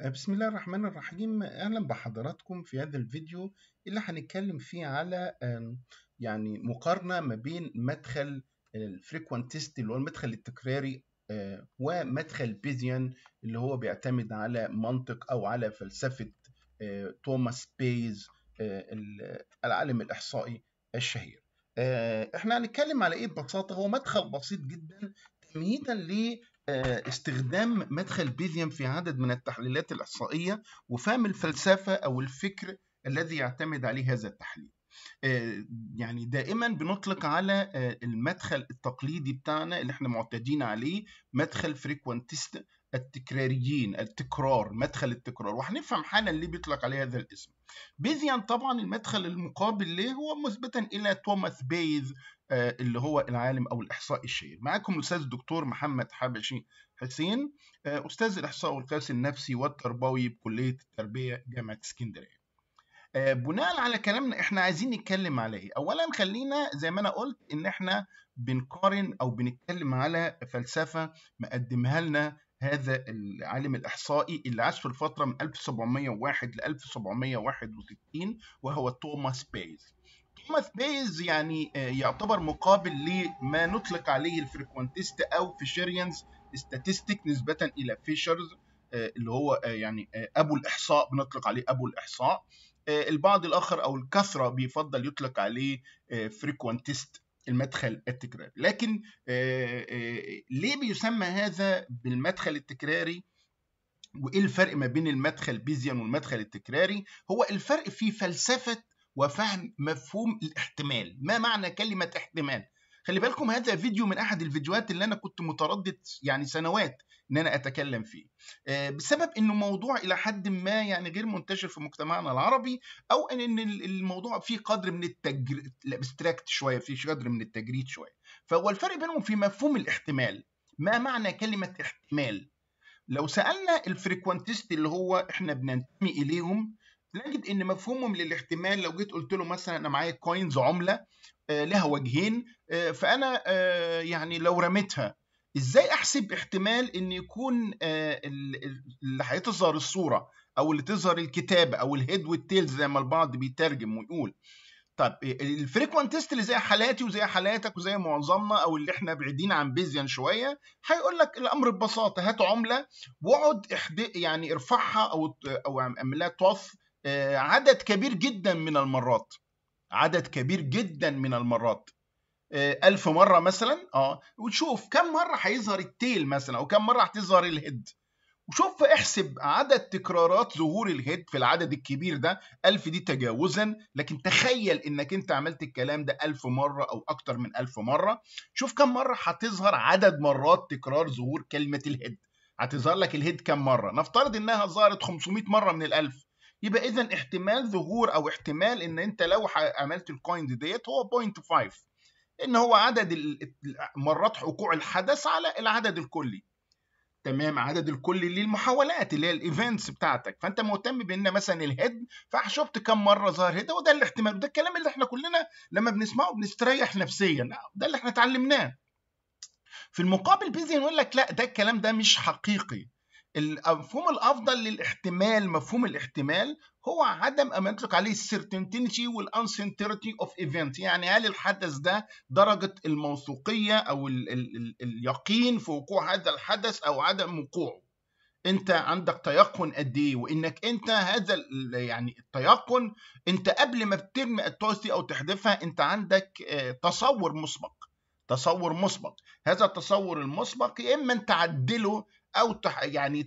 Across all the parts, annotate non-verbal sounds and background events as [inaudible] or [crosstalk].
آه، بسم الله الرحمن الرحيم أهلا بحضراتكم في هذا الفيديو اللي هنتكلم فيه على يعني مقارنة ما بين مدخل الفريكوينت تيست اللي هو المدخل التكراري آه، ومدخل بيزيان اللي هو بيعتمد على منطق أو على فلسفة آه، توماس بيز العالم الإحصائي الشهير احنا هنتكلم على ايه ببساطه هو مدخل بسيط جدا تمهيدا آه، استخدام مدخل بيليام في عدد من التحليلات الإحصائية وفهم الفلسفة أو الفكر الذي يعتمد عليه هذا التحليل آه، يعني دائما بنطلق على آه، المدخل التقليدي بتاعنا اللي احنا معتادين عليه مدخل فريكوانتست التكراريين التكرار مدخل التكرار وهنفهم حالا ليه بيطلق عليه هذا الاسم بيزيان طبعا المدخل المقابل ليه هو مثبتا الى توماس بيز آه، اللي هو العالم او الاحصاء الشهير معاكم الاستاذ الدكتور محمد حبشي حسين آه، استاذ الاحصاء والقياس النفسي والتربوي بكليه التربيه جامعه اسكندريه آه، بناء على كلامنا احنا عايزين نتكلم على ايه اولا خلينا زي ما انا قلت ان احنا بنقارن او بنتكلم على فلسفه مقدمها لنا هذا العالم الإحصائي اللي عاش في الفترة من 1701 ل 1761 وهو توماس بيز توماس بيز يعني آه، يعتبر مقابل لما نطلق عليه الفريكوانتست أو فيشيريانز ستاتستيك نسبة إلى فيشرز آه، اللي هو آه، يعني أبو الإحصاء بنطلق عليه أبو الإحصاء البعض الآخر أو الكثرة بيفضل يطلق عليه فريكوانتست المدخل التكراري لكن ليه بيسمى هذا بالمدخل التكراري وايه الفرق ما بين المدخل بيزيان والمدخل التكراري هو الفرق في فلسفه وفهم مفهوم الاحتمال ما معنى كلمة احتمال خلي بالكم هذا فيديو من احد الفيديوهات اللي انا كنت متردد يعني سنوات ان انا اتكلم فيه آه، بسبب انه موضوع الى حد ما يعني غير منتشر في مجتمعنا العربي او ان الموضوع فيه قدر من التجريد الابستراكت شويه فيه قدر من التجريد شويه فهو الفرق بينهم في مفهوم الاحتمال ما معنى كلمه احتمال لو سالنا الفريكوانتست اللي هو احنا بننتمي اليهم نجد ان مفهومهم للاحتمال لو جيت قلت له مثلا انا معايا كوينز عمله آه، لها وجهين آه، فانا آه، يعني لو رميتها ازاي احسب احتمال ان يكون اللي هتظهر الصوره او اللي تظهر الكتابه او الهيد والتيلز زي ما البعض بيترجم ويقول طب الفريكوانت تيست اللي زي حالاتي وزي حالاتك وزي معظمنا او اللي احنا بعيدين عن بيزيان شويه هيقول لك الامر ببساطه هات عمله واقعد يعني ارفعها او او اعملها توث آه، عدد كبير جدا من المرات عدد كبير جدا من المرات آه، ألف مرة مثلا اه وتشوف كم مرة هيظهر التيل مثلا أو كم مرة هتظهر الهيد وشوف احسب عدد تكرارات ظهور الهيد في العدد الكبير ده ألف دي تجاوزا لكن تخيل انك انت عملت الكلام ده ألف مرة او اكتر من ألف مرة شوف كم مرة هتظهر عدد مرات تكرار ظهور كلمة الهيد هتظهر لك الهيد كم مرة نفترض انها ظهرت 500 مرة من الألف يبقى اذا احتمال ظهور او احتمال ان انت لو عملت الكوينز ديت هو 0.5 ان هو عدد مرات وقوع الحدث على العدد الكلي تمام عدد الكلي للمحاولات اللي هي الايفنتس بتاعتك فانت مهتم بان مثلا الهيد فشفت كم مره ظهر هيد وده الاحتمال وده الكلام اللي احنا كلنا لما بنسمعه بنستريح نفسيا ده اللي احنا اتعلمناه في المقابل بيزي يقول لك لا ده الكلام ده مش حقيقي المفهوم الافضل للاحتمال مفهوم الاحتمال هو عدم ما لك عليه السيرتينتي والانسنتيرتي اوف ايفنت يعني هل الحدث ده درجه الموثوقيه او الـ الـ الـ اليقين في وقوع هذا الحدث او عدم وقوعه انت عندك تيقن قد ايه وانك انت هذا يعني التيقن انت قبل ما بترمي التوس دي او تحذفها انت عندك آه، تصور مسبق تصور مسبق هذا التصور المسبق يا اما انت عدله او يعني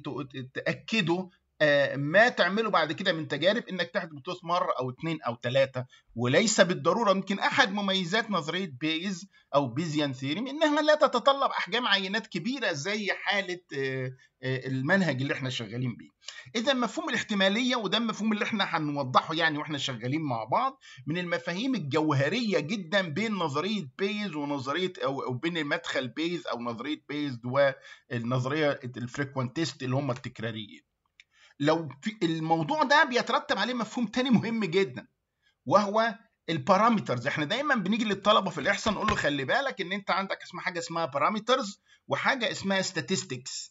تاكدوا آه، ما تعمله بعد كده من تجارب انك تحت بطوس مره او اثنين او ثلاثه وليس بالضروره يمكن احد مميزات نظريه بيز او بيزيان ثيرم انها لا تتطلب احجام عينات كبيره زي حاله آه، آه، المنهج اللي احنا شغالين بيه. اذا مفهوم الاحتماليه وده المفهوم اللي احنا هنوضحه يعني واحنا شغالين مع بعض من المفاهيم الجوهريه جدا بين نظريه بيز ونظريه او, بين مدخل بيز او نظريه بيز والنظريه الفريكوانتست اللي هم التكراريين. لو في الموضوع ده بيترتب عليه مفهوم تاني مهم جدا وهو البارامترز احنا دايما بنيجي للطلبه في الاحصاء نقول له خلي بالك ان انت عندك اسمها حاجه اسمها بارامترز وحاجه اسمها statistics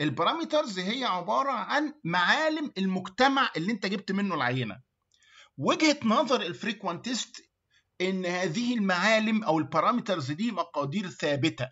البارامترز هي عباره عن معالم المجتمع اللي انت جبت منه العينه وجهه نظر الفريكوانتست ان هذه المعالم او البارامترز دي مقادير ثابته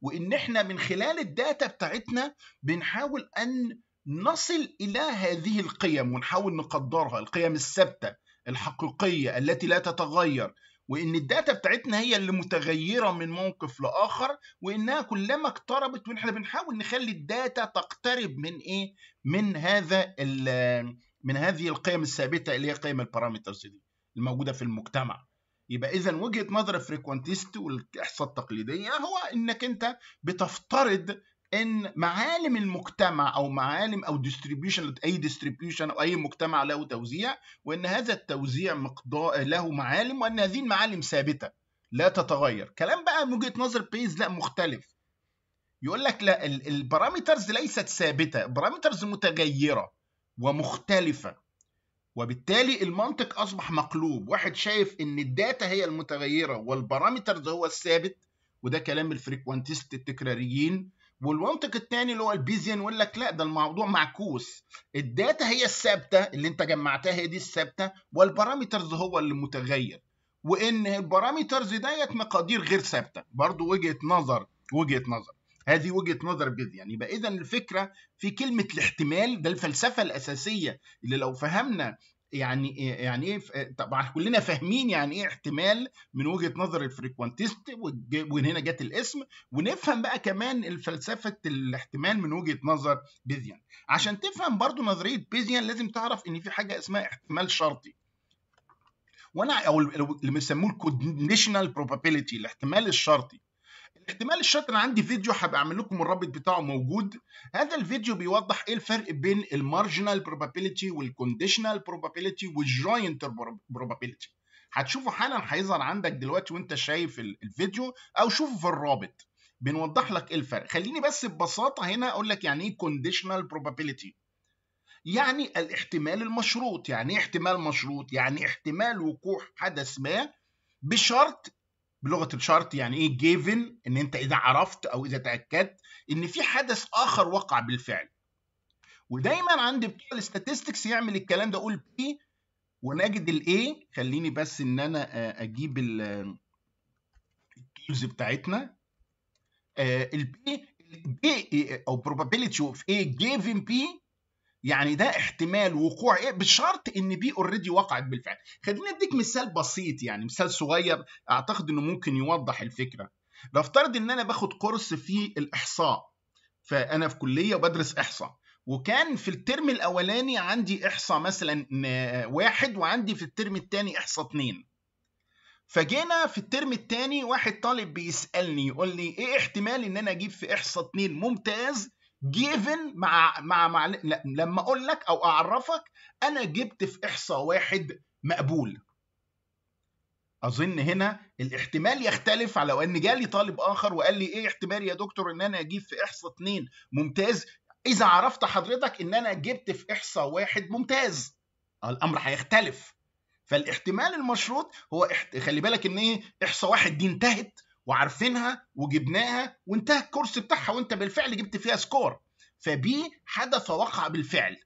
وان احنا من خلال الداتا بتاعتنا بنحاول ان نصل إلى هذه القيم ونحاول نقدرها القيم الثابتة الحقيقية التي لا تتغير وإن الداتا بتاعتنا هي اللي متغيرة من موقف لآخر وإنها كلما اقتربت وإحنا بنحاول نخلي الداتا تقترب من إيه؟ من هذا من هذه القيم الثابتة اللي هي قيم البارامترز دي الموجودة في المجتمع. يبقى إذا وجهة نظر الفريكونتيست والإحصاء التقليدية هو إنك أنت بتفترض ان معالم المجتمع او معالم او ديستريبيوشن اي ديستريبيوشن او اي مجتمع له توزيع وان هذا التوزيع مقدار له معالم وان هذه المعالم ثابته لا تتغير كلام بقى من وجهه نظر بيز لا مختلف يقول لك لا البارامترز ليست ثابته بارامترز متغيره ومختلفه وبالتالي المنطق اصبح مقلوب واحد شايف ان الداتا هي المتغيره والبارامترز هو الثابت وده كلام الفريكوانتيست التكراريين والمنطق الثاني اللي هو البيزيان يقول لك لا ده الموضوع معكوس الداتا هي الثابته اللي انت جمعتها هي دي الثابته والبارامترز هو اللي متغير وان البارامترز ديت مقادير غير ثابته برضو وجهه نظر وجهه نظر هذه وجهه نظر بيزيان يبقى اذا الفكره في كلمه الاحتمال ده الفلسفه الاساسيه اللي لو فهمنا يعني إيه يعني ايه طبعا كلنا فاهمين يعني ايه احتمال من وجهه نظر الفريكوانتست ومن هنا جت الاسم ونفهم بقى كمان الفلسفه الاحتمال من وجهه نظر بيزيان عشان تفهم برضو نظريه بيزيان لازم تعرف ان في حاجه اسمها احتمال شرطي وانا او اللي بيسموه الكونديشنال بروبابيلتي الاحتمال الشرطي احتمال الشاطر عندي فيديو هبقى اعمل لكم الرابط بتاعه موجود هذا الفيديو بيوضح ايه الفرق بين المارجنال بروبابيلتي والكونديشنال بروبابيلتي والجوينت بروبابيلتي هتشوفه حالا هيظهر عندك دلوقتي وانت شايف الفيديو او شوفه في الرابط بنوضح لك ايه الفرق خليني بس ببساطه هنا اقول لك يعني ايه كونديشنال بروبابيلتي يعني الاحتمال المشروط يعني ايه احتمال مشروط يعني احتمال وقوع حدث ما بشرط بلغه الشرط يعني ايه جيفن ان انت اذا عرفت او اذا تاكدت ان في حدث اخر وقع بالفعل ودايما عند بتوع الاستاتستكس يعمل الكلام ده اقول بي ونجد الاي خليني بس ان انا آه، اجيب التولز آه، بتاعتنا آه، البي بي او probability of A given بي يعني ده احتمال وقوع ايه بشرط ان بي اوريدي وقعت بالفعل خلينا اديك مثال بسيط يعني مثال صغير اعتقد انه ممكن يوضح الفكره نفترض ان انا باخد كورس في الاحصاء فانا في كليه وبدرس احصاء وكان في الترم الاولاني عندي احصاء مثلا واحد وعندي في الترم الثاني احصاء اثنين فجينا في الترم الثاني واحد طالب بيسالني يقول لي ايه احتمال ان انا اجيب في احصاء اثنين ممتاز جيفن مع مع, مع لما اقول لك او اعرفك انا جبت في احصاء واحد مقبول اظن هنا الاحتمال يختلف على ان جالي طالب اخر وقال لي ايه احتمال يا دكتور ان انا اجيب في احصاء اتنين ممتاز اذا عرفت حضرتك ان انا جبت في احصاء واحد ممتاز الامر هيختلف فالاحتمال المشروط هو احت... خلي بالك ان ايه احصاء واحد دي انتهت وعارفينها وجبناها وانتهى الكورس بتاعها وانت بالفعل جبت فيها سكور فبي حدث وقع بالفعل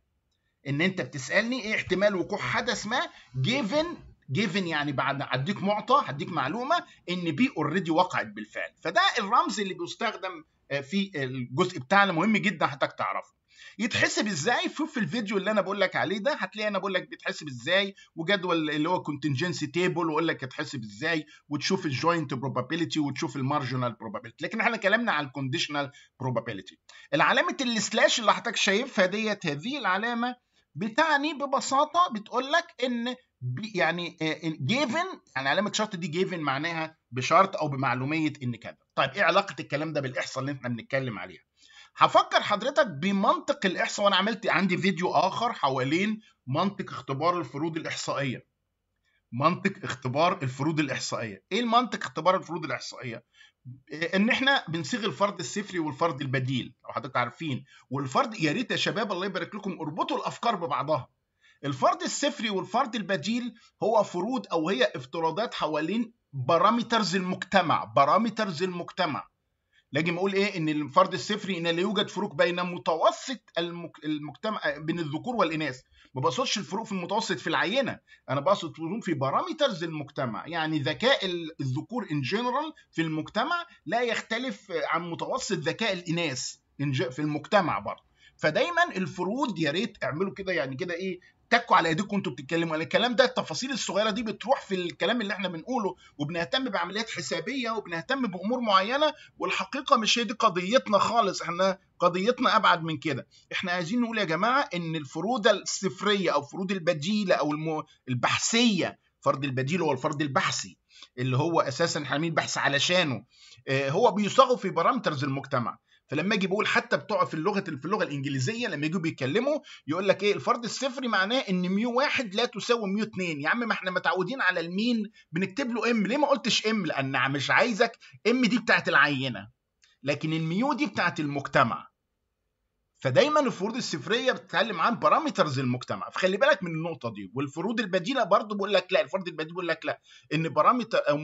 ان انت بتسالني ايه احتمال وقوع حدث ما جيفن جيفن يعني بعد هديك معطى هديك معلومه ان بي اوريدي وقعت بالفعل فده الرمز اللي بيستخدم آه، في الجزء بتاعنا مهم جدا حضرتك تعرفه يتحسب ازاي شوف الفيديو اللي انا بقول لك عليه ده هتلاقي انا بقول لك بيتحسب ازاي وجدول اللي هو كونتنجنسي تيبل واقول لك يتحسب ازاي وتشوف الجوينت بروبابيلتي وتشوف المارجنال بروبابيلتي لكن احنا كلامنا على الكونديشنال بروبابيلتي علامه السلاش اللي حضرتك شايفها ديت هذه العلامه بتعني ببساطه بتقول لك ان يعني جيفن آه، يعني علامه شرط دي جيفن معناها بشرط او بمعلوميه ان كذا طيب ايه علاقه الكلام ده بالاحصاء اللي احنا بنتكلم عليها هفكر حضرتك بمنطق الاحصاء وانا عملت عندي فيديو اخر حوالين منطق اختبار الفروض الاحصائيه منطق اختبار الفروض الاحصائيه ايه المنطق اختبار الفروض الاحصائيه ان احنا بنصيغ الفرد الصفري والفرد البديل لو حضرتك عارفين والفرد يا ريت يا شباب الله يبارك لكم اربطوا الافكار ببعضها الفرد الصفري والفرد البديل هو فروض او هي افتراضات حوالين بارامترز المجتمع بارامترز المجتمع لازم اقول ايه ان الفرد الصفري ان لا يوجد فروق بين متوسط المجتمع بين الذكور والاناث ما بقصدش الفروق في المتوسط في العينه انا بقصد فروق في بارامترز المجتمع يعني ذكاء الذكور ان جنرال في المجتمع لا يختلف عن متوسط ذكاء الاناث في المجتمع برضه فدايما الفروض يا ريت اعملوا كده يعني كده ايه تكوا على ايديكم وانتوا بتتكلموا يعني الكلام ده التفاصيل الصغيره دي بتروح في الكلام اللي احنا بنقوله وبنهتم بعمليات حسابيه وبنهتم بامور معينه والحقيقه مش هي دي قضيتنا خالص احنا قضيتنا ابعد من كده احنا عايزين نقول يا جماعه ان الفروض الصفريه او فروض البديله او الم... البحثيه فرض البديل هو الفرض البحثي اللي هو اساسا احنا بحث علشانه آه، هو بيصاغ في بارامترز المجتمع فلما اجي بقول حتى بتوع في اللغه في اللغه الانجليزيه لما يجوا بيتكلموا يقول لك ايه الفرد الصفري معناه ان ميو واحد لا تساوي ميو اتنين يا عم ما احنا متعودين على المين بنكتب له ام ليه ما قلتش ام لان مش عايزك ام دي بتاعت العينه لكن الميو دي بتاعت المجتمع فدايما الفروض السفريه بتتكلم عن بارامترز المجتمع فخلي بالك من النقطه دي والفروض البديله برضو بيقول لك لا الفرد البديل بيقول لك لا ان بارامتر او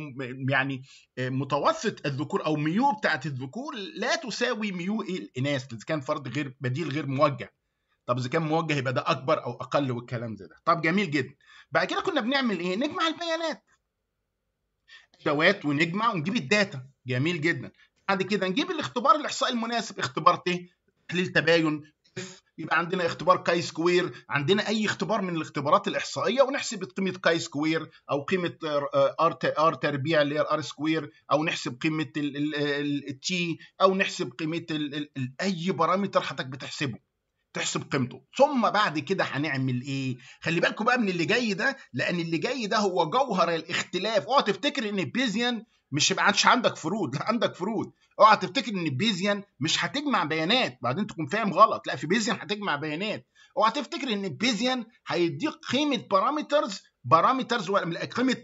يعني آه، متوسط الذكور او ميو بتاعه الذكور لا تساوي ميو الاناث اذا كان فرد غير بديل غير موجه طب اذا كان موجه يبقى ده اكبر او اقل والكلام ده طب جميل جدا بعد كده كنا بنعمل ايه نجمع البيانات ادوات ونجمع ونجيب الداتا جميل جدا بعد كده نجيب الاختبار الاحصائي المناسب اختبار ايه تحليل تباين يبقى عندنا اختبار كاي سكوير عندنا اي اختبار من الاختبارات الاحصائيه ونحسب قيمه كاي سكوير او قيمه آه، ار ار تربيع اللي هي ار سكوير او نحسب قيمه التي او نحسب قيمه اي بارامتر حضرتك بتحسبه تحسب قيمته ثم بعد كده هنعمل ايه خلي بالكم بقى من اللي جاي ده لان اللي جاي ده هو جوهر الاختلاف اوعى تفتكر ان بيزيان مش ما عادش عندك فروض لا عندك فروض اوعى تفتكر ان بيزيان مش هتجمع بيانات بعدين تكون فاهم غلط لا في بيزيان هتجمع بيانات اوعى تفتكر ان بيزيان هيديك قيمه بارامترز بارامترز قيمه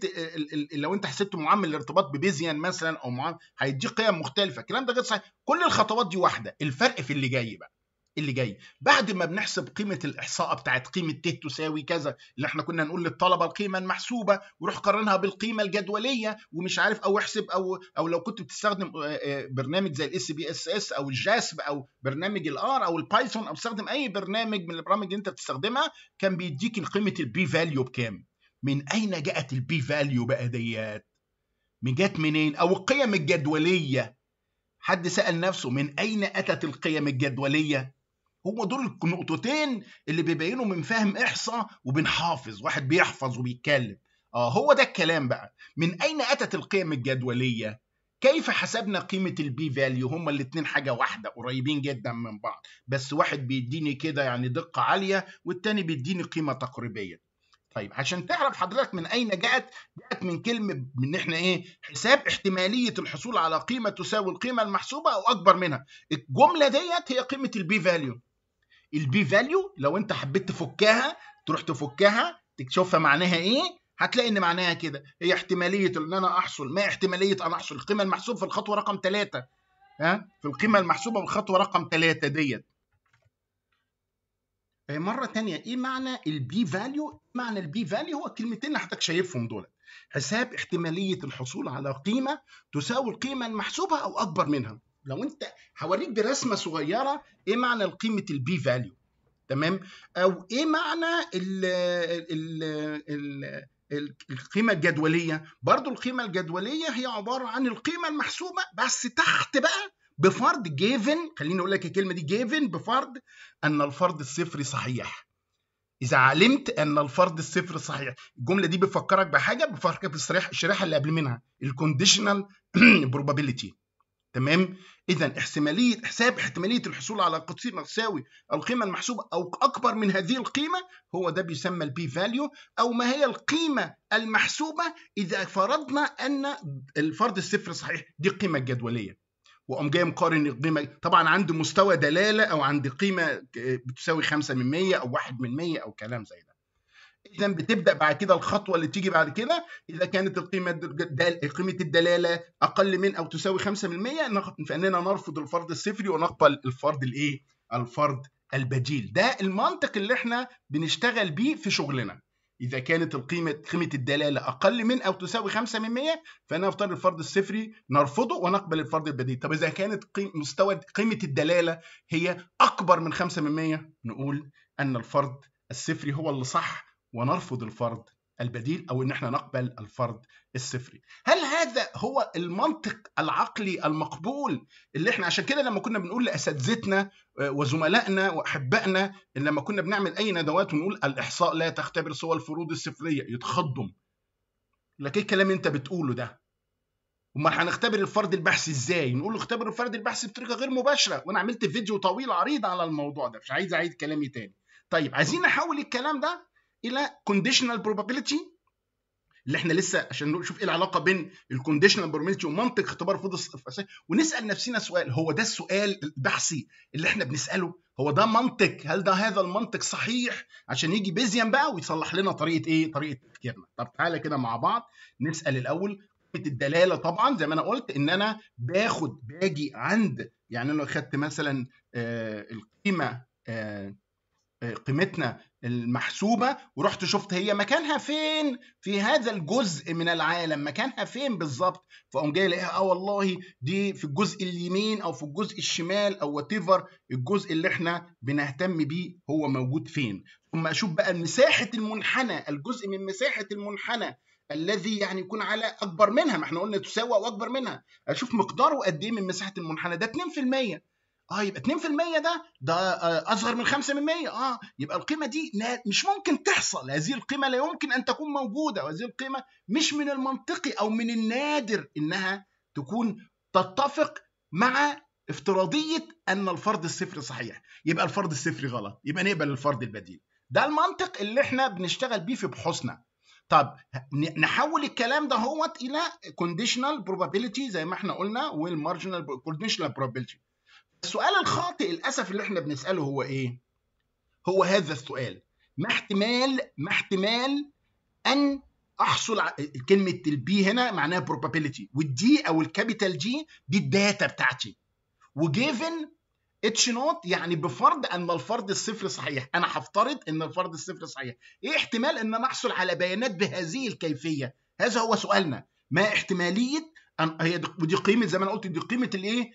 لو انت حسبت معامل الارتباط ببيزيان مثلا او معامل هيديك قيم مختلفه الكلام ده غير صحيح كل الخطوات دي واحده الفرق في اللي جاي بقى اللي جاي بعد ما بنحسب قيمه الاحصاء بتاعت قيمه ت تساوي كذا اللي احنا كنا نقول للطلبه القيمه المحسوبه وروح قارنها بالقيمه الجدوليه ومش عارف او احسب او او لو كنت بتستخدم آه، آه، برنامج زي الاس بي اس اس او الجاسب او برنامج الار او البايثون او استخدم اي برنامج من البرامج اللي انت بتستخدمها كان بيديك قيمه البي فاليو بكام من اين جاءت البي فاليو بقى ديات من جت منين او القيم الجدوليه حد سال نفسه من اين اتت القيم الجدوليه هو دول النقطتين اللي بيبينوا من فهم احصاء وبنحافظ واحد بيحفظ وبيتكلم اه هو ده الكلام بقى من اين اتت القيم الجدوليه كيف حسبنا قيمة البي فاليو هما الاتنين حاجة واحدة قريبين جدا من بعض بس واحد بيديني كده يعني دقة عالية والتاني بيديني قيمة تقريبية طيب عشان تعرف حضرتك من اين جاءت جاءت من كلمه من احنا ايه حساب احتماليه الحصول على قيمه تساوي القيمه المحسوبه او اكبر منها الجمله ديت هي قيمه البي فاليو البي فاليو لو انت حبيت تفكها تروح تفكها تشوفها معناها ايه هتلاقي ان معناها كده هي احتماليه ان انا احصل ما احتماليه ان احصل القيمه المحسوبه في الخطوه رقم 3 ها في القيمه المحسوبه في الخطوه رقم 3 ديت إيه، مرة تانية ايه معنى البي فاليو؟ معنى البي فاليو هو الكلمتين اللي حضرتك شايفهم دول حساب احتمالية الحصول على قيمة تساوي القيمة المحسوبة أو أكبر منها لو انت هوريك برسمه صغيره ايه معنى قيمه البي فاليو تمام او ايه معنى الـ الـ الـ القيمة الجدولية برضو القيمة الجدولية هي عبارة عن القيمة المحسوبة بس تحت بقى بفرض جيفن خليني اقول لك الكلمة دي جيفن بفرض ان الفرض الصفر صحيح إذا علمت أن الفرض الصفر صحيح، الجملة دي بتفكرك بحاجة بفكرك بالشريحة اللي قبل منها الكونديشنال بروبابيلتي [clears throat] تمام اذا احتماليه حساب احتماليه الحصول على قطيع تساوي القيمه المحسوبه او اكبر من هذه القيمه هو ده بيسمى البي فاليو او ما هي القيمه المحسوبه اذا فرضنا ان الفرض الصفر صحيح دي القيمه الجدوليه واقوم جاي مقارن القيمه طبعا عند مستوى دلاله او عند قيمه آه، بتساوي 5 من 100 او 1 من 100 او كلام زي ده اذا بتبدا بعد كده الخطوه اللي تيجي بعد كده اذا كانت القيمه قيمه الدلاله اقل من او تساوي 5% فاننا نرفض الفرض الصفري ونقبل الفرض الايه؟ الفرض البديل ده المنطق اللي احنا بنشتغل بيه في شغلنا اذا كانت القيمه قيمه الدلاله اقل من او تساوي 5 من 100 افترض الفرض الصفري نرفضه ونقبل الفرض البديل طب اذا كانت مستوى قيمه الدلاله هي اكبر من 5 من 100 نقول ان الفرض الصفري هو اللي صح ونرفض الفرض البديل او ان احنا نقبل الفرض الصفري هل هذا هو المنطق العقلي المقبول اللي احنا عشان كده لما كنا بنقول لاساتذتنا آه، وزملائنا واحبائنا لما كنا بنعمل اي ندوات ونقول الاحصاء لا تختبر سوى الفروض الصفريه يتخضم لكن الكلام انت بتقوله ده امال هنختبر الفرد البحثي ازاي نقول له اختبر الفرد البحثي بطريقه غير مباشره وانا عملت فيديو طويل عريض على الموضوع ده مش عايز اعيد كلامي تاني طيب عايزين نحول الكلام ده الى كونديشنال probability اللي احنا لسه عشان نشوف ايه العلاقه بين الكونديشنال بروبابيلتي ومنطق اختبار فودس ونسال نفسنا سؤال هو ده السؤال البحثي اللي احنا بنساله هو ده منطق هل ده هذا المنطق صحيح عشان يجي بيزيان بقى ويصلح لنا طريقه ايه طريقه تفكيرنا طب تعالى كده مع بعض نسال الاول الدلاله طبعا زي ما انا قلت ان انا باخد باجي عند يعني انا خدت مثلا آه القيمه آه, آه، قيمتنا المحسوبة ورحت شفت هي مكانها فين في هذا الجزء من العالم مكانها فين بالظبط فأقوم جاي الاقيها اه والله دي في الجزء اليمين أو في الجزء الشمال أو واتيفر الجزء اللي احنا بنهتم بيه هو موجود فين ثم أشوف بقى مساحة المنحنى الجزء من مساحة المنحنى الذي يعني يكون على اكبر منها ما احنا قلنا تساوي او اكبر منها اشوف مقداره قد ايه من مساحه المنحنى ده 2% اه يبقى 2% ده ده آه، اصغر من 5% اه يبقى القيمه دي مش ممكن تحصل هذه القيمه لا يمكن ان تكون موجوده وهذه القيمه مش من المنطقي او من النادر انها تكون تتفق مع افتراضيه ان الفرض الصفر صحيح يبقى الفرض الصفر غلط يبقى نقبل الفرض البديل ده المنطق اللي احنا بنشتغل بيه في بحوثنا طب نحول الكلام ده هوت الى كونديشنال probability زي ما احنا قلنا والمارجنال كونديشنال probability السؤال الخاطئ للاسف اللي احنا بنساله هو ايه هو هذا السؤال ما احتمال ما احتمال ان احصل على كلمه البي هنا معناها probability والدي او الكابيتال جي دي الداتا بتاعتي وجيفن اتش نوت يعني بفرض ان الفرض الصفر صحيح انا هفترض ان الفرض الصفر صحيح ايه احتمال ان انا احصل على بيانات بهذه الكيفيه هذا هو سؤالنا ما احتماليه هي ودي قيمه زي ما انا قلت دي قيمه الايه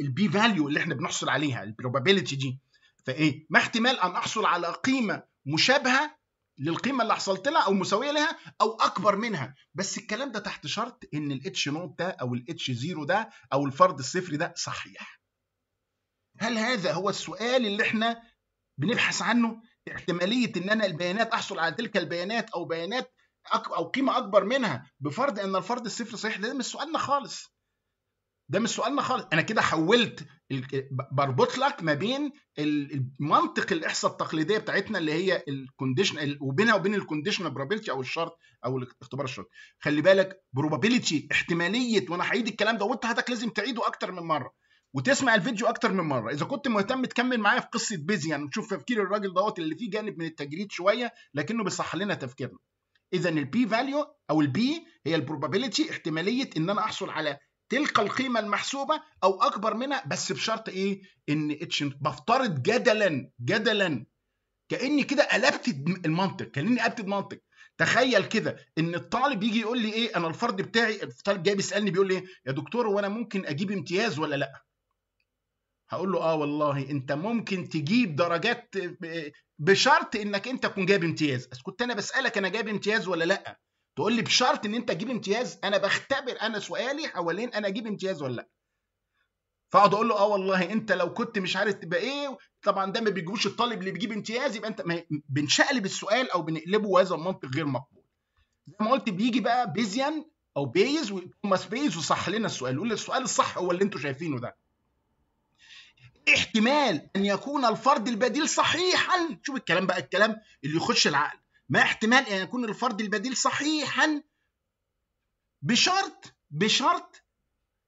البي فاليو اللي احنا بنحصل عليها البروبابيلتي دي فايه ما احتمال ان احصل على قيمه مشابهه للقيمه اللي حصلت لها او مساويه لها او اكبر منها بس الكلام ده تحت شرط ان الاتش نوت ده او الاتش زيرو ده او الفرد الصفري ده صحيح هل هذا هو السؤال اللي احنا بنبحث عنه احتماليه ان انا البيانات احصل على تلك البيانات او بيانات او قيمه اكبر منها بفرض ان الفرض الصفر صحيح ده مش سؤالنا خالص ده مش سؤالنا خالص انا كده حولت بربط لك ما بين المنطق الاحصاء التقليديه بتاعتنا اللي هي الكونديشن وبينها وبين الكونديشن بروبابيلتي او الشرط او الاختبار الشرط خلي بالك بروبابيلتي احتماليه وانا هعيد الكلام ده وانت حضرتك لازم تعيده اكتر من مره وتسمع الفيديو اكتر من مره اذا كنت مهتم تكمل معايا في قصه بيزيان يعني تشوف تفكير الراجل دوت اللي فيه جانب من التجريد شويه لكنه بيصح لنا تفكيرنا اذا البي فاليو او البي هي البروبابيلتي احتماليه ان انا احصل على تلك القيمه المحسوبه او اكبر منها بس بشرط ايه ان اتش بفترض جدلا جدلا كاني كده قلبت المنطق كاني قلبت المنطق تخيل كده ان الطالب يجي يقول لي ايه انا الفرد بتاعي الطالب جاي بيسالني بيقول لي ايه يا دكتور هو انا ممكن اجيب امتياز ولا لا هقول له اه والله انت ممكن تجيب درجات آه، بشرط انك انت تكون جايب امتياز كنت انا بسالك انا جايب امتياز ولا لا تقول لي بشرط ان انت تجيب امتياز انا بختبر انا سؤالي حوالين انا اجيب امتياز ولا لا فاقعد اقول له اه والله انت لو كنت مش عارف تبقى ايه طبعا ده ما بيجيبوش الطالب اللي بيجيب امتياز يبقى انت بنشقلب السؤال او بنقلبه وهذا المنطق غير مقبول زي ما قلت بيجي بقى بيزيان او بيز وتوماس بيز وصح لنا السؤال يقول السؤال الصح هو اللي انتوا شايفينه ده احتمال ان يكون الفرد البديل صحيحا شوف الكلام بقى الكلام اللي يخش العقل ما احتمال ان يكون الفرد البديل صحيحا بشرط بشرط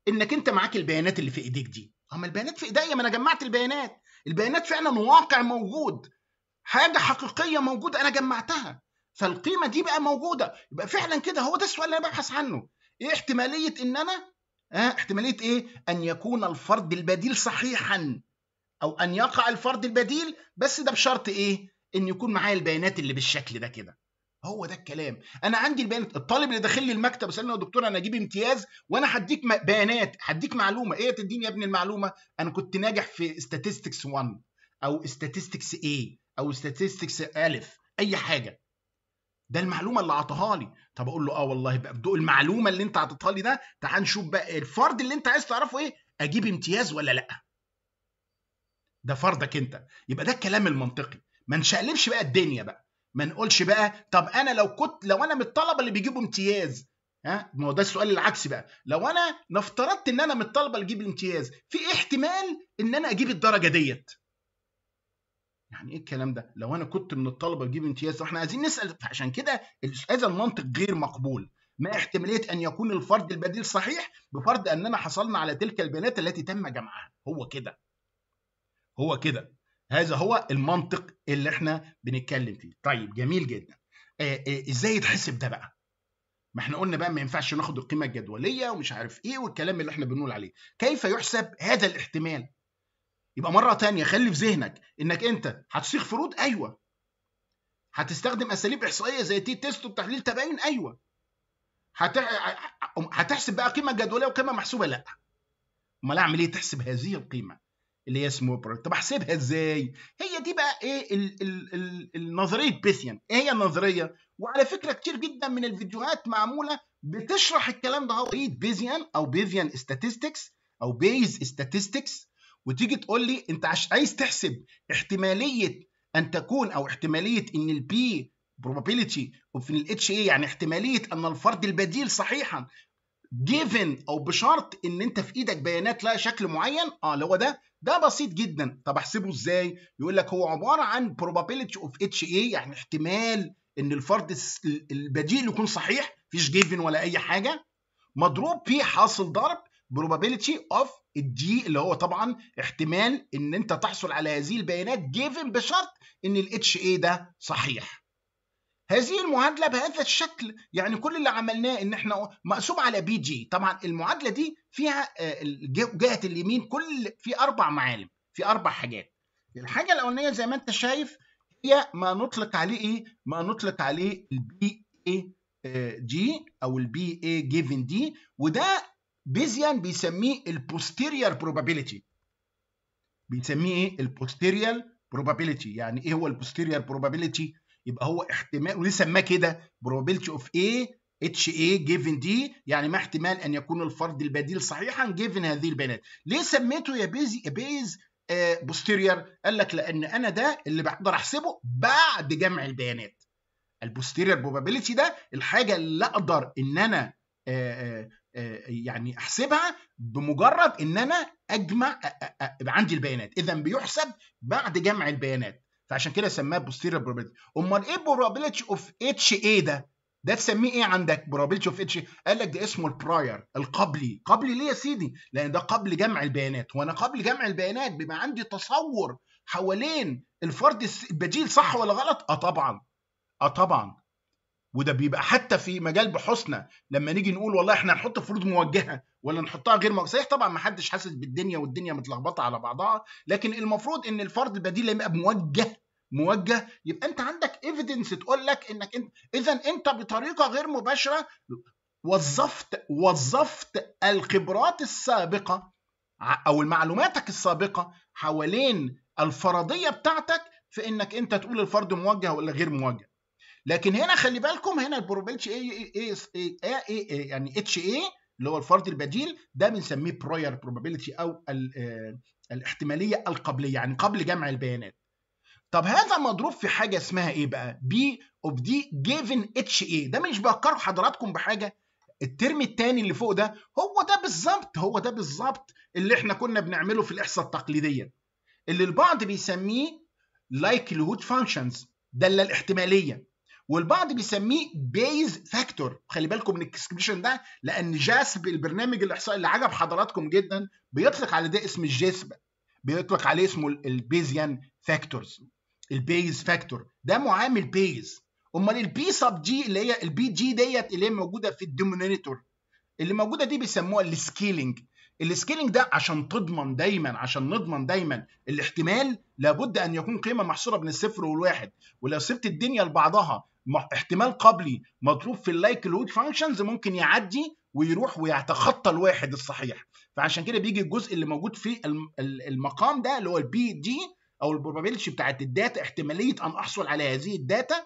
انك انت معاك البيانات اللي في ايديك دي اما البيانات في ايديا ما انا جمعت البيانات البيانات فعلا واقع موجود حاجه حقيقيه موجوده انا جمعتها فالقيمه دي بقى موجوده يبقى فعلا كده هو ده السؤال اللي انا ببحث عنه ايه احتماليه ان انا اه احتماليه ايه ان يكون الفرد البديل صحيحا او ان يقع الفرد البديل بس ده بشرط ايه ان يكون معايا البيانات اللي بالشكل ده كده هو ده الكلام انا عندي البيانات الطالب اللي داخل لي المكتب سالني يا دكتور انا اجيب امتياز وانا هديك بيانات هديك معلومه ايه تديني يا ابني المعلومه انا كنت ناجح في statistics 1 او statistics A او statistics أ اي حاجه ده المعلومه اللي عطاها لي طب اقول له اه والله بقى بدق المعلومه اللي انت عطيتها لي ده تعال نشوف بقى الفرد اللي انت عايز تعرفه ايه اجيب امتياز ولا لا ده فرضك انت يبقى ده الكلام المنطقي ما نشقلبش بقى الدنيا بقى ما نقولش بقى طب انا لو كنت لو انا من الطلبه اللي بيجيبوا امتياز ها ما هو ده السؤال العكسي بقى لو انا افترضت ان انا من الطلبه اللي اجيب الامتياز في إيه احتمال ان انا اجيب الدرجه ديت يعني ايه الكلام ده لو انا كنت من الطلبه اللي اجيب امتياز احنا عايزين نسال عشان كده هذا المنطق غير مقبول ما احتماليه ان يكون الفرد البديل صحيح بفرض اننا حصلنا على تلك البيانات التي تم جمعها هو كده هو كده هذا هو المنطق اللي احنا بنتكلم فيه طيب جميل جدا آه، آه، ازاي يتحسب ده بقى ما احنا قلنا بقى ما ينفعش ناخد القيمه الجدوليه ومش عارف ايه والكلام اللي احنا بنقول عليه كيف يحسب هذا الاحتمال يبقى مره تانية خلي في ذهنك انك انت هتصيغ فروض ايوه هتستخدم اساليب احصائيه زي تي تيست وتحليل تباين ايوه هت... هتحسب بقى قيمه جدوليه وقيمه محسوبه لا امال اعمل ايه تحسب هذه القيمه اللي هي اسمه بروجكت طب احسبها ازاي هي دي بقى ايه الـ الـ الـ النظريه بيثيان ايه هي النظريه وعلى فكره كتير جدا من الفيديوهات معموله بتشرح الكلام ده ايه بيزيان او بيزيان ستاتستكس او بيز ستاتستكس وتيجي تقول لي انت عايز تحسب احتماليه ان تكون او احتماليه ان البي probability وفي الاتش اي يعني احتماليه ان الفرد البديل صحيحا جيفن او بشرط ان انت في ايدك بيانات لها شكل معين اه اللي هو ده ده بسيط جدا طب احسبه ازاي يقول لك هو عباره عن probability of اتش اي يعني احتمال ان الفرد البديل يكون صحيح مفيش جيفن ولا اي حاجه مضروب في حاصل ضرب probability of الدي اللي هو طبعا احتمال ان انت تحصل على هذه البيانات جيفن بشرط ان الاتش اي ده صحيح هذه المعادله بهذا الشكل يعني كل اللي عملناه ان احنا مقسوم على بي جي طبعا المعادله دي فيها آه، جهه اليمين كل في اربع معالم في اربع حاجات الحاجه الاولانيه زي ما انت شايف هي ما نطلق عليه ايه ما نطلق عليه البي اي آه، جي او البي اي جيفن دي وده بيزيان بيسميه البوستيرير بروبابيلتي بيسميه ايه البوستيرير بروبابيلتي يعني ايه هو البوستيرير بروبابيلتي يبقى هو احتمال وليه سماه كده probability of A اتش اي جيفن دي يعني ما احتمال ان يكون الفرد البديل صحيحا جيفن هذه البيانات ليه سميته يا بيز بيز آه، بوستيرير قال لك لان انا ده اللي بقدر احسبه بعد جمع البيانات البوستيرير بروبابيلتي ده الحاجه اللي اقدر ان انا آه، آه، يعني احسبها بمجرد ان انا اجمع عندي البيانات اذا بيحسب بعد جمع البيانات فعشان كده سماه بوستيريور بروبابيلتي امال ايه بروبابيلتي اوف اتش ايه ده ده تسميه ايه عندك بروبابيلتي اوف اتش قال لك ده اسمه البراير القبلي قبلي ليه يا سيدي لان ده قبل جمع البيانات وانا قبل جمع البيانات بيبقى عندي تصور حوالين الفرد البديل صح ولا غلط اه طبعا اه طبعا وده بيبقى حتى في مجال بحوثنا لما نيجي نقول والله احنا هنحط فروض موجهه ولا نحطها غير موجهه صحيح طبعا ما حدش حاسس بالدنيا والدنيا متلخبطه على بعضها لكن المفروض ان الفرض البديل لما يبقى موجه موجه يبقى انت عندك ايفيدنس تقول لك انك انت اذا انت بطريقه غير مباشره وظفت وظفت الخبرات السابقه او معلوماتك السابقه حوالين الفرضيه بتاعتك في انك انت تقول الفرد موجه ولا غير موجه لكن هنا خلي بالكم هنا البروبيلتش اي اي اي اي يعني اتش اي اللي هو الفرد البديل ده بنسميه براير بروبابيلتي او آه، الاحتماليه القبليه يعني قبل جمع البيانات طب هذا مضروب في حاجه اسمها ايه بقى بي اوف دي جيفن اتش اي ده مش بفكر حضراتكم بحاجه الترم الثاني اللي فوق ده هو ده بالظبط هو ده بالظبط اللي احنا كنا بنعمله في الاحصاء التقليديه اللي البعض بيسميه likelihood فانكشنز ده الاحتماليه والبعض بيسميه بيز فاكتور خلي بالكم من الكسكريشن ده لان جاسب البرنامج الاحصائي اللي عجب حضراتكم جدا بيطلق على ده اسم الجاسب بيطلق عليه اسمه البيزيان فاكتورز البيز فاكتور ده معامل بيز امال البي سب جي اللي هي البي جي ديت اللي هي موجوده في الديمونيتور اللي موجوده دي بيسموها السكيلينج السكيلينج ده عشان تضمن دايما عشان نضمن دايما الاحتمال لابد ان يكون قيمه محصوره بين الصفر والواحد ولو سبت الدنيا لبعضها احتمال قبلي مطلوب في لود فانكشنز ممكن يعدي ويروح ويتخطى الواحد الصحيح فعشان كده بيجي الجزء اللي موجود في المقام ده اللي هو البي دي او البروبابيلتي بتاعت الداتا احتماليه ان احصل على هذه الداتا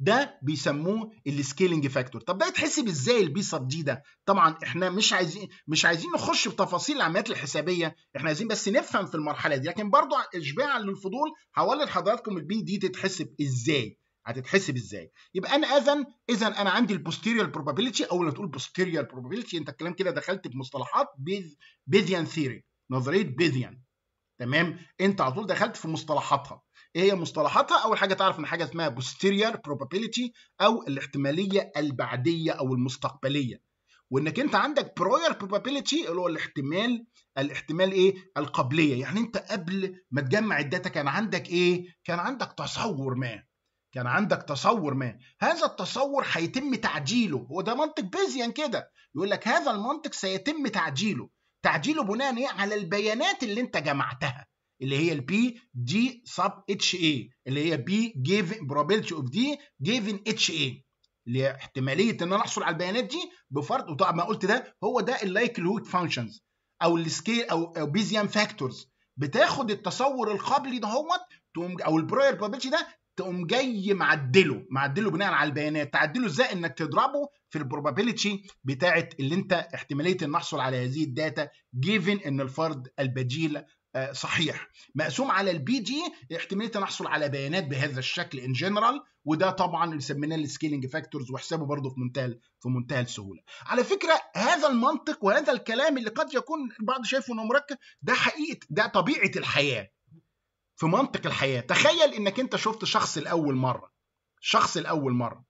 ده بيسموه السكيلنج فاكتور طب ده يتحسب ازاي البي سب دي ده طبعا احنا مش عايزين مش عايزين نخش في تفاصيل العمليات الحسابيه احنا عايزين بس نفهم في المرحله دي لكن برضو اشباعا للفضول هقول لحضراتكم البي دي تتحسب ازاي هتتحسب ازاي يبقى انا اذا اذا انا عندي البوستيريال بروبابيلتي اول ما تقول بوستيريال بروبابيلتي انت الكلام كده دخلت في مصطلحات بيزيان ثيري نظريه بيزيان تمام انت على طول دخلت في مصطلحاتها ايه هي مصطلحاتها اول حاجه تعرف ان حاجه اسمها بوستيرير probability او الاحتماليه البعديه او المستقبليه وانك انت عندك prior probability اللي هو الاحتمال الاحتمال ايه القبليه يعني انت قبل ما تجمع الداتا كان عندك ايه كان عندك تصور ما كان عندك تصور ما هذا التصور هيتم تعجيله هو ده منطق بيزيان كده يقول لك هذا المنطق سيتم تعجيله تعجيله بناء ايه على البيانات اللي انت جمعتها اللي هي البي دي سب اتش اي اللي هي بي جيفن بروبابيلتي اوف دي جيفن اتش اي اللي احتماليه ان انا احصل على البيانات دي بفرض وطبعا ما قلت ده هو ده اللايكليهود فانكشنز او السكيل او بيزيان فاكتورز بتاخد التصور القبلي دهوت تقوم او البروير بروبابيلتي ده تقوم جاي معدله معدله بناء على البيانات تعدله ازاي انك تضربه في البروبابيلتي بتاعه اللي انت احتماليه ان احصل على هذه الداتا جيفن ان الفرد البديل آه، صحيح مقسوم على البي دي احتماليه ان احصل على بيانات بهذا الشكل ان جنرال وده طبعا اللي سميناه السكيلنج فاكتورز وحسابه برضه في منتهى في منتهى السهوله على فكره هذا المنطق وهذا الكلام اللي قد يكون البعض شايفه انه مركب ده حقيقه ده طبيعه الحياه في منطق الحياه تخيل انك انت شفت شخص لاول مره شخص لاول مره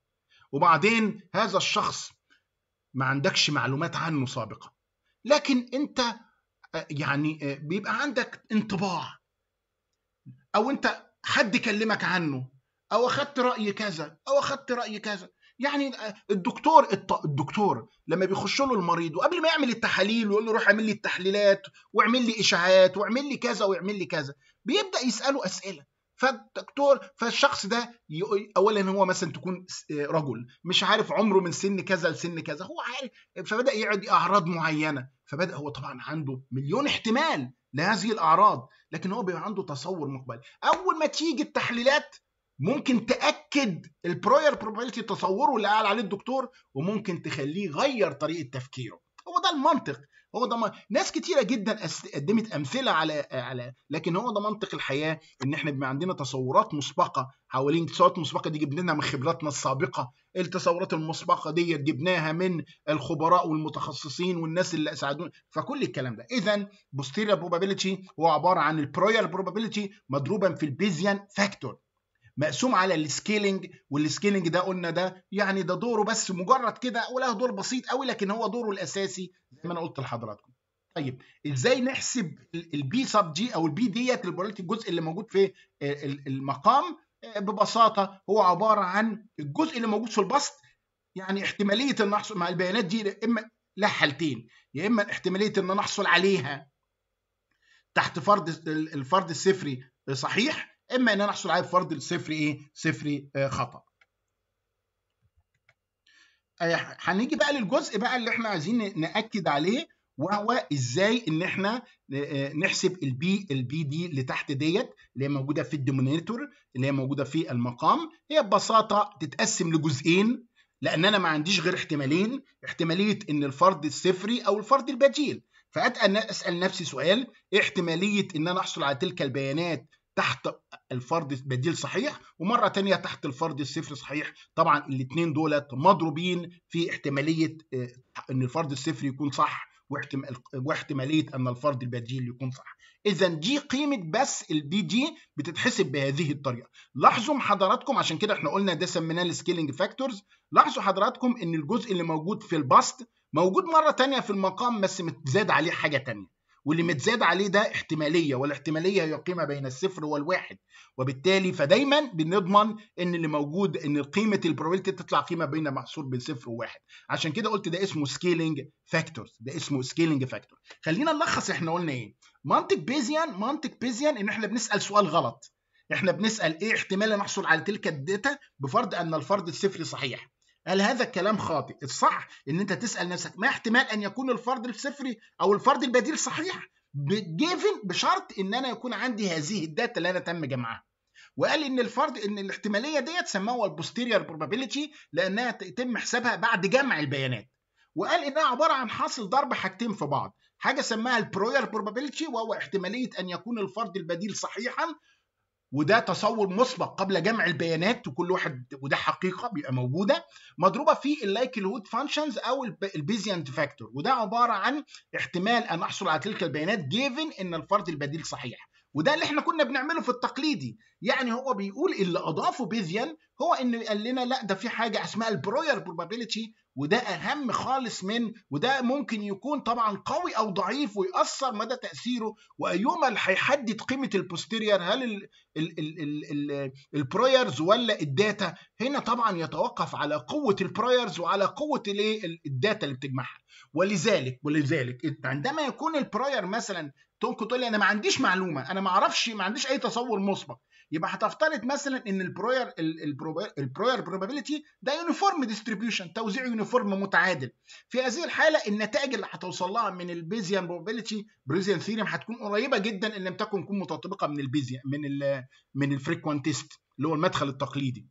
وبعدين هذا الشخص ما عندكش معلومات عنه سابقا لكن انت آه، يعني آه، بيبقى عندك انطباع او انت حد كلمك عنه او اخدت راي كذا او اخدت راي كذا يعني آه، الدكتور الدكتور لما بيخش له المريض وقبل ما يعمل التحاليل ويقول له روح اعمل لي التحليلات واعمل لي اشاعات واعمل لي كذا واعمل لي كذا بيبدا يساله اسئله فالدكتور فالشخص ده اولا هو مثلا تكون رجل مش عارف عمره من سن كذا لسن كذا هو عارف فبدا يقعد اعراض معينه فبدأ هو طبعا عنده مليون احتمال لهذه الأعراض لكن هو بيبقى عنده تصور مقبل أول ما تيجي التحليلات ممكن تأكد البروير بروبابيلتي تصوره اللي قال عليه الدكتور وممكن تخليه يغير طريقة تفكيره هو ده المنطق هو ده ناس كتيره جدا قدمت امثله على على لكن هو ده منطق الحياه ان احنا بيبقى عندنا تصورات مسبقه حوالين تصورات مسبقه دي جبناها من خبراتنا السابقه التصورات المسبقه دي جبناها من الخبراء والمتخصصين والناس اللي اساعدونا فكل الكلام ده اذا بوستيريا بروبابيلتي هو عباره عن البرويال بروبابيلتي مضروبا في البيزيان فاكتور مقسوم على السكيلينج والسكيلينج ده قلنا ده يعني ده دوره بس مجرد كده وله دور بسيط قوي لكن هو دوره الاساسي زي ما انا قلت لحضراتكم طيب ازاي نحسب البي سب جي او البي ديت البوليتيك الجزء اللي موجود في المقام آه، ببساطه هو عباره عن الجزء اللي موجود في البسط يعني احتماليه ان احصل مع البيانات دي اما لها حالتين يا اما احتماليه ان نحصل عليها تحت فرض الفرض الصفري صحيح اما ان انا احصل عليه بفرض صفر ايه صفر آه، خطا آه، هنيجي بقى للجزء بقى اللي احنا عايزين ناكد عليه وهو ازاي ان احنا آه، نحسب البي البي دي اللي تحت ديت اللي هي موجوده في الديمونيتور اللي هي موجوده في المقام هي ببساطه تتقسم لجزئين لان انا ما عنديش غير احتمالين احتماليه ان الفرد الصفري او الفرد البديل فاتقل اسال نفسي سؤال إيه احتماليه ان انا احصل على تلك البيانات تحت الفرض بديل صحيح ومرة تانية تحت الفرض الصفر صحيح طبعا الاثنين دولت مضروبين في احتمالية آه، ان الفرض الصفر يكون صح واحتمالية ان الفرض البديل يكون صح اذا دي قيمة بس البي دي بتتحسب بهذه الطريقة لاحظوا حضراتكم عشان كده احنا قلنا ده سميناه السكيلينج فاكتورز لاحظوا حضراتكم ان الجزء اللي موجود في البسط موجود مرة تانية في المقام بس متزاد عليه حاجة تانية واللي متزاد عليه ده احتماليه والاحتماليه هي قيمه بين الصفر والواحد وبالتالي فدايما بنضمن ان اللي موجود ان قيمه البروبابيلتي تطلع قيمه بين محصور بين صفر وواحد عشان كده قلت ده اسمه سكيلينج فاكتورز ده اسمه سكيلينج فاكتور خلينا نلخص احنا قلنا ايه منطق بيزيان منطق بيزيان ان احنا بنسال سؤال غلط احنا بنسال ايه احتمال نحصل على تلك الداتا بفرض ان الفرض الصفري صحيح هل هذا الكلام خاطئ؟ الصح ان انت تسال نفسك ما احتمال ان يكون الفرض الصفري او الفرض البديل صحيح جيفن بشرط ان انا يكون عندي هذه الداتا اللي انا تم جمعها. وقال ان الفرض ان الاحتماليه ديت سموها البوستيريور بروبابيلتي لانها يتم حسابها بعد جمع البيانات. وقال انها عباره عن حاصل ضرب حاجتين في بعض، حاجه سماها البروير بروبابيلتي وهو احتماليه ان يكون الفرض البديل صحيحا وده تصور مسبق قبل جمع البيانات وكل واحد وده حقيقه بيبقى موجوده مضروبه في اللايكليهود فانكشنز او البيزيانت فاكتور وده عباره عن احتمال ان احصل على تلك البيانات جيفن ان الفرض البديل صحيح وده اللي احنا كنا بنعمله في التقليدي يعني هو بيقول اللي اضافه بيزيان هو انه قال لنا لا ده في حاجه اسمها البروير بروبابيلتي وده اهم خالص من وده ممكن يكون طبعا قوي او ضعيف ويأثر مدى تأثيره وايهما اللي هيحدد قيمة البوستيرير هل ال البرايرز ولا الداتا هنا طبعا يتوقف على قوة البرايرز وعلى قوة الايه الداتا اللي بتجمعها ولذلك ولذلك عندما يكون البراير مثلا تقول لي انا ما عنديش معلومه انا ما اعرفش ما عنديش اي تصور مسبق يبقى هتفترض مثلا ان البروير البروير بروبابيلتي ده يونيفورم ديستريبيوشن توزيع يونيفورم متعادل في هذه الحاله النتائج اللي هتوصل لها من البيزيان بروبابيلتي بريزيان ثيرم هتكون قريبه جدا ان لم تكن تكون متطابقه من البيزيان من الـ من الفريكوانتيست اللي هو المدخل التقليدي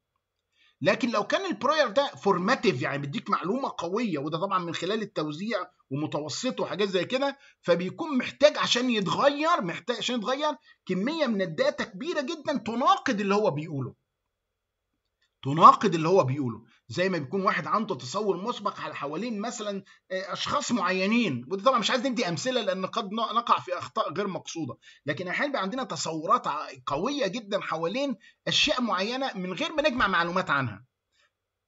لكن لو كان البراير ده فورماتيف يعني بيديك معلومه قويه وده طبعا من خلال التوزيع ومتوسطه وحاجات زي كده فبيكون محتاج عشان يتغير محتاج عشان يتغير كميه من الداتا كبيره جدا تناقض اللي هو بيقوله تناقض اللي هو بيقوله زي ما بيكون واحد عنده تصور مسبق على حوالين مثلا آه، اشخاص معينين وده طبعا مش عايز ندي امثله لان قد نقع في اخطاء غير مقصوده لكن احيانا بيبقى عندنا تصورات قويه جدا حوالين اشياء معينه من غير ما نجمع معلومات عنها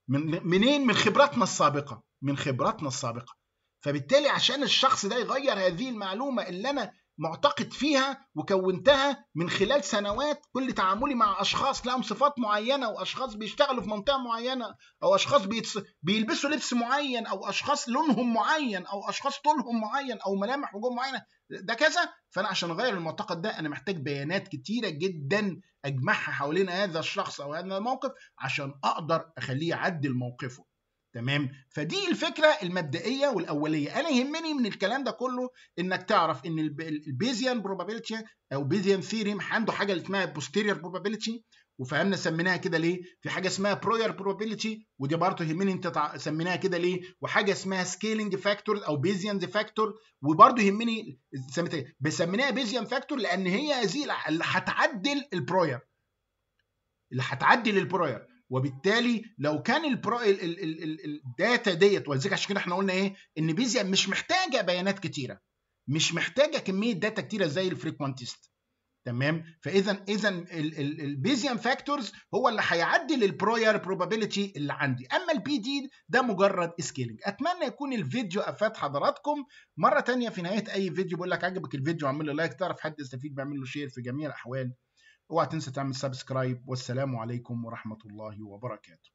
من منين من خبراتنا السابقه من خبراتنا السابقه فبالتالي عشان الشخص ده يغير هذه المعلومه اللي انا معتقد فيها وكونتها من خلال سنوات كل تعاملي مع اشخاص لهم صفات معينه واشخاص بيشتغلوا في منطقه معينه او اشخاص بيتص... بيلبسوا لبس معين او اشخاص لونهم معين او اشخاص طولهم معين او ملامح وجوه معينه ده كذا فانا عشان اغير المعتقد ده انا محتاج بيانات كتيره جدا اجمعها حوالين هذا الشخص او هذا الموقف عشان اقدر اخليه يعدل موقفه تمام فدي الفكره المبدئيه والاوليه انا يهمني من الكلام ده كله انك تعرف ان البيزيان بروبابيلتي او بيزيان ثيريم عنده حاجه اسمها بوستيرير بروبابيلتي وفهمنا سميناها كده ليه في حاجه اسمها بروير بروبابيلتي ودي برضه يهمني انت سميناها كده ليه وحاجه اسمها سكيلينج فاكتور او بيزيان فاكتور وبرضه يهمني سميتها بسميناها بيزيان فاكتور لان هي هذه اللي هتعدل البروير اللي هتعدل البروير وبالتالي لو كان البرو... الداتا ديت ولذلك عشان كده احنا قلنا ايه ان بيزيا مش محتاجه بيانات كتيره مش محتاجه كميه داتا كتيره زي الفريكوانتست تمام فاذا اذا البيزيان فاكتورز هو اللي هيعدل البروير بروبابيلتي اللي عندي اما البي دي ده مجرد سكيلنج اتمنى يكون الفيديو افاد حضراتكم مره تانية في نهايه اي فيديو بقول لك عجبك الفيديو اعمل له لايك تعرف حد يستفيد بعمل له شير في جميع الاحوال اوعى تنسى تعمل سبسكرايب والسلام عليكم ورحمة الله وبركاته